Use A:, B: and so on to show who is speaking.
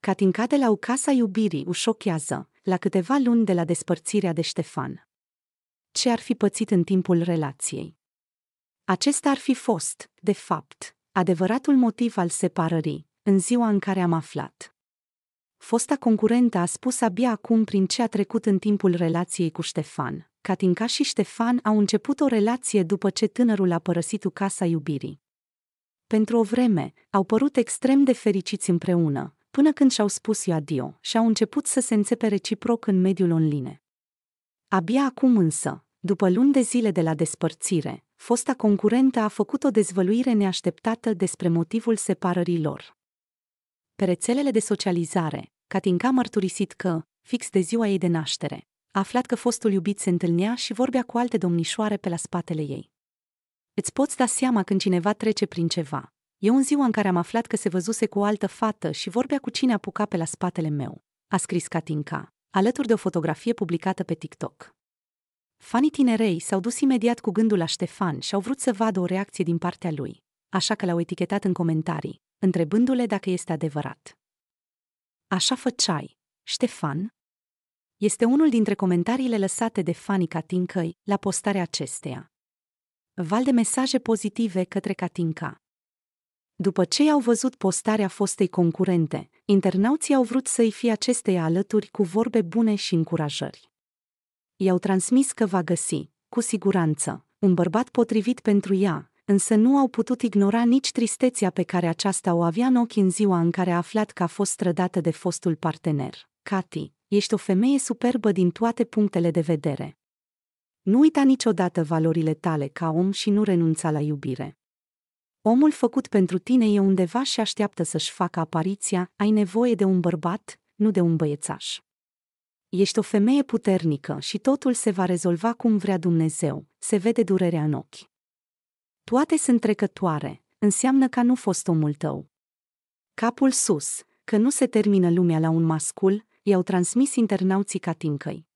A: Catinca de la casa iubirii o șochează, la câteva luni de la despărțirea de Ștefan. Ce ar fi pățit în timpul relației? Acesta ar fi fost, de fapt, adevăratul motiv al separării, în ziua în care am aflat. Fosta concurentă a spus abia acum prin ce a trecut în timpul relației cu Ștefan. Catinca și Ștefan au început o relație după ce tânărul a părăsit casa iubirii. Pentru o vreme, au părut extrem de fericiți împreună, până când și-au spus eu adio și au început să se înțepe reciproc în mediul online. Abia acum însă, după luni de zile de la despărțire, fosta concurentă a făcut o dezvăluire neașteptată despre motivul separării lor. Pe rețelele de socializare, Katinka a mărturisit că, fix de ziua ei de naștere, a aflat că fostul iubit se întâlnea și vorbea cu alte domnișoare pe la spatele ei. Îți poți da seama când cineva trece prin ceva, E un ziua în care am aflat că se văzuse cu o altă fată și vorbea cu cine apuca pe la spatele meu, a scris Katinka, alături de o fotografie publicată pe TikTok. Fanii tinerei s-au dus imediat cu gândul la Ștefan și au vrut să vadă o reacție din partea lui, așa că l-au etichetat în comentarii, întrebându-le dacă este adevărat. Așa făceai, Ștefan? Este unul dintre comentariile lăsate de fanii Katinkăi la postarea acesteia. Val de mesaje pozitive către Katinka. După ce i-au văzut postarea fostei concurente, internauții au vrut să-i fie acesteia alături cu vorbe bune și încurajări. I-au transmis că va găsi, cu siguranță, un bărbat potrivit pentru ea, însă nu au putut ignora nici tristețea pe care aceasta o avea în ochi în ziua în care a aflat că a fost strădată de fostul partener. Cati, ești o femeie superbă din toate punctele de vedere. Nu uita niciodată valorile tale ca om și nu renunța la iubire. Omul făcut pentru tine e undeva și așteaptă să-și facă apariția, ai nevoie de un bărbat, nu de un băiețaș. Ești o femeie puternică și totul se va rezolva cum vrea Dumnezeu, se vede durerea în ochi. Toate sunt trecătoare, înseamnă că nu fost omul tău. Capul sus, că nu se termină lumea la un mascul, i-au transmis internauții tincăi.